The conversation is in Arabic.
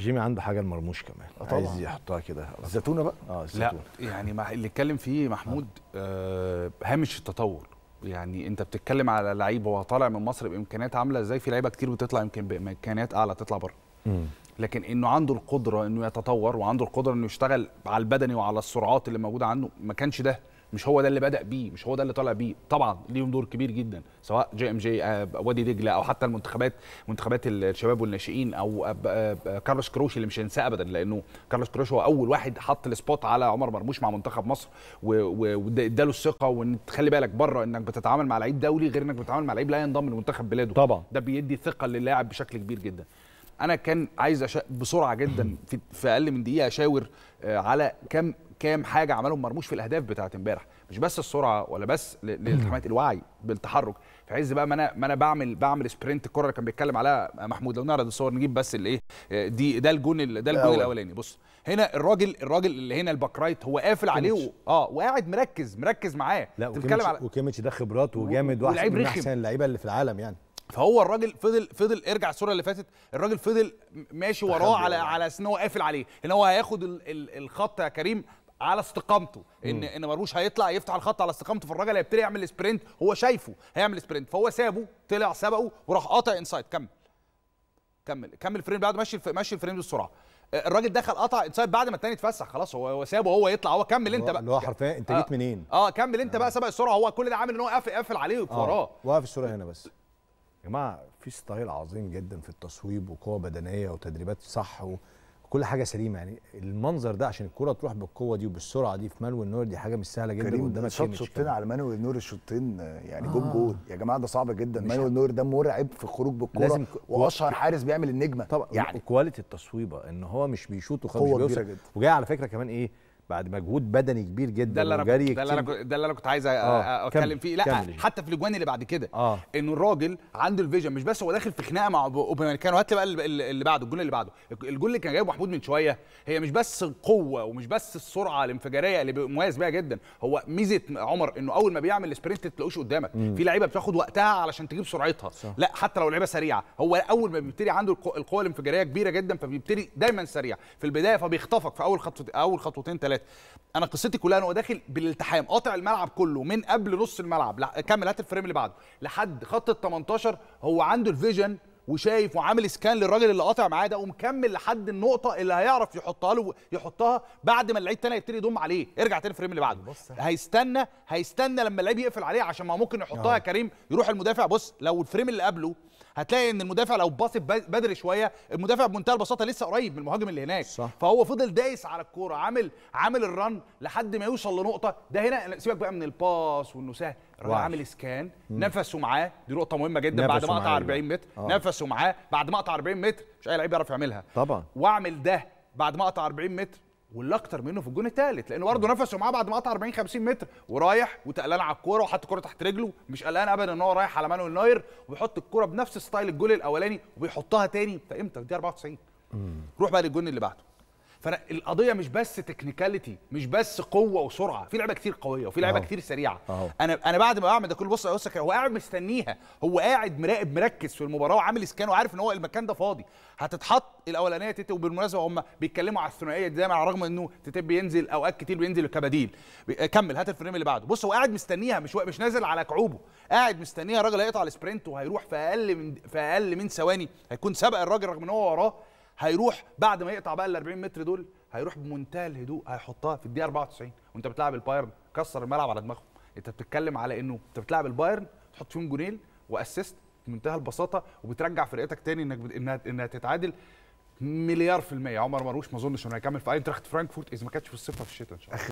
جيمي عنده حاجه المرموش كمان آه، طبعا. عايز يحطها كده آه، الزيتونه بقى اه الزيتونه لا يعني اللي اتكلم فيه محمود آه هامش التطور يعني انت بتتكلم على لعيب هو طالع من مصر بامكانيات عامله ازاي في لعيبه كتير بتطلع يمكن بامكانيات اعلى تطلع بره لكن انه عنده القدره انه يتطور وعنده القدره انه يشتغل على البدني وعلى السرعات اللي موجوده عنده ما كانش ده مش هو ده اللي بدا بيه مش هو ده اللي طالع بيه طبعا ليهم دور كبير جدا سواء جي ام جي وادي دجله او حتى المنتخبات منتخبات الشباب والناشئين او آه، آه، آه، كارلوس كروش اللي مش هينساه ابدا لانه كارلوس كروش هو اول واحد حط السبوت على عمر مرموش مع منتخب مصر واداله الثقه وان تخلي بالك بره انك بتتعامل مع لعيب دولي غير انك بتتعامل مع لعيب لا ينضم لمنتخب بلاده طبعا ده بيدي ثقه للاعب بشكل كبير جدا انا كان عايز أشا... بسرعه جدا في... في اقل من دقيقه اشاور على كم كام حاجه عملهم مرموش في الاهداف بتاعه امبارح مش بس السرعه ولا بس للحمايه الوعي بالتحرك في عز بقى ما انا ما انا بعمل بعمل سبرنت الكره اللي كان بيتكلم عليها محمود لو نعرض الصور نجيب بس الايه دي ده الجون ده الجون الاولاني بص هنا الراجل الراجل اللي هنا الباك رايت هو قافل عليه و... اه وقاعد مركز مركز معاه لا وكيميتش, على... وكيمتش ده خبرات وجامد واحد من احسن اللعيبه اللي في العالم يعني فهو الراجل فضل فضل ارجع الصوره اللي فاتت الراجل فضل ماشي وراه على على ان هو قافل عليه ان هو هياخد الخط يا كريم على استقامته ان مم. ان مرموش هيطلع يفتح الخط على استقامته فالراجل هيبتدي يعمل سبرنت هو شايفه هيعمل سبرنت فهو سابه طلع سبقه وراح قاطع انسايد كمل كمل كمل الفريم بعد ماشي ماشي الفريم بالسرعه آه، الراجل دخل قطع انسايد بعد ما الثاني اتفسح خلاص هو هو سابه هو يطلع هو كمل انت بقى اللي هو حرفيا انت جيت آه. منين؟ اه كمل انت آه. بقى سبق السرعه هو كل ده عامل ان هو قافل قافل عليه وراه آه. واقف السرعه هنا بس يا جماعه في ستايل عظيم جدا في التصويب وقوه بدنيه وتدريبات صح و... كل حاجه سليمه يعني المنظر ده عشان الكره تروح بالقوه دي وبالسرعه دي في مانويل نور دي حاجه مش سهله جدا كريم قدامك شاط شوطين على مانويل نور الشوطين يعني آه. جول جول يا جماعه ده صعب جدا مانويل نور ده مرعب في الخروج بالكوره لازم واشهر حارس بيعمل النجمه طبعا يعني كواليتي التصويبه ان هو مش بيشوط وخلاص بيوصل وجاي على فكره كمان ايه بعد مجهود بدني كبير جدا ده اللي انا ده اللي اللي انا كنت عايز آه، اتكلم فيه لا كمل. حتى في الاجوان اللي بعد كده آه. انه الراجل عنده الفيجن مش بس هو داخل في خناقه مع اوباميكانو هات لي بقى اللي بعده الجون اللي بعده الجون اللي كان جايبه محمود من شويه هي مش بس القوه ومش بس السرعه الانفجاريه اللي مميز بيها جدا هو ميزه عمر انه اول ما بيعمل السبرنت تلاقوش قدامك مم. في لعيبه بتاخد وقتها علشان تجيب سرعتها صح. لا حتى لو لعيبه سريعه هو اول ما بيبتدي عنده القوه الانفجاريه كبيره جدا فبيبتدي دايما سريع في البدايه فبيخطفك في اول خطوه اول خطوتين ثلاثه ثلاثه انا قصتي كلها انا داخل بالالتحام قاطع الملعب كله من قبل نص الملعب لا كمل هات الفريم اللي بعده لحد خط ال 18 هو عنده الفيجن وشايف وعامل سكان للراجل اللي قاطع معاه ده ومكمل لحد النقطه اللي هيعرف يحطها له يحطها بعد ما اللعيب الثاني يبتدي يضم عليه ارجع تاني الفريم اللي بعده هيستنى هيستنى لما اللعيب يقفل عليه عشان ما ممكن يحطها يا آه. كريم يروح المدافع بص لو الفريم اللي قبله هتلاقي ان المدافع لو باصت بدري شويه المدافع بمنتهى البساطه لسه قريب من المهاجم اللي هناك صح. فهو فضل دايس على الكوره عامل عامل الرن لحد ما يوصل لنقطه ده هنا سيبك بقى من الباص وانه سهل راح عامل سكان نفسه معاه دي نقطه مهمه جدا بعد ما قطع 40 متر آه. نفسه معاه بعد ما قطع 40 متر مش اي لعيب يعرف يعملها طبعا واعمل ده بعد ما قطع 40 متر واللي اكتر منه في الجون الثالث لانه برضه نفسه معاه بعد ما قطع 40 50 متر ورايح وتقلان على الكوره وحط الكوره تحت رجله مش قلقان ابدا ان هو رايح على مانويل ناير وبيحط الكوره بنفس ستايل الجول الاولاني وبيحطها تاني امتى؟ دي 94 روح بقى للجون اللي بعده فالقضيه مش بس تكنيكاليتي مش بس قوه وسرعه في لعيبه كتير قويه وفي لعيبه كتير سريعه انا انا بعد ما بعمل ده كله بص بص هو قاعد مستنيها هو قاعد مراقب مركز في المباراه وعامل سكان وعارف ان هو المكان ده فاضي هتتحط الاولانيه تيتي وبالمناسبه هم بيتكلموا على الثنائيه دي دايما على الرغم انه تيتي بينزل اوقات كتير بينزل كبديل آه، كمل هات الفريم اللي بعده بص هو قاعد مستنيها مش مش نازل على كعوبه قاعد مستنيها الراجل هيقطع السبرنت وهيروح في اقل من في اقل من ثواني هيكون سبق الراجل رغم ان هو وراه هيروح بعد ما يقطع بقى ال 40 متر دول هيروح بمنتهى الهدوء هيحطها في الدقيقه 94 وانت بتلعب البايرن كسر الملعب على دماغهم انت بتتكلم على انه انت بتلعب البايرن تحط فيهم جونين واسيست بمنتهى البساطه وبترجع فرقتك تاني انك انها انها تتعادل مليار في المية عمر مرموش ما اظنش انه هيكمل في اينتراخت فرانكفورت اذا ما كانتش في الصفة في الشتاء ان شاء الله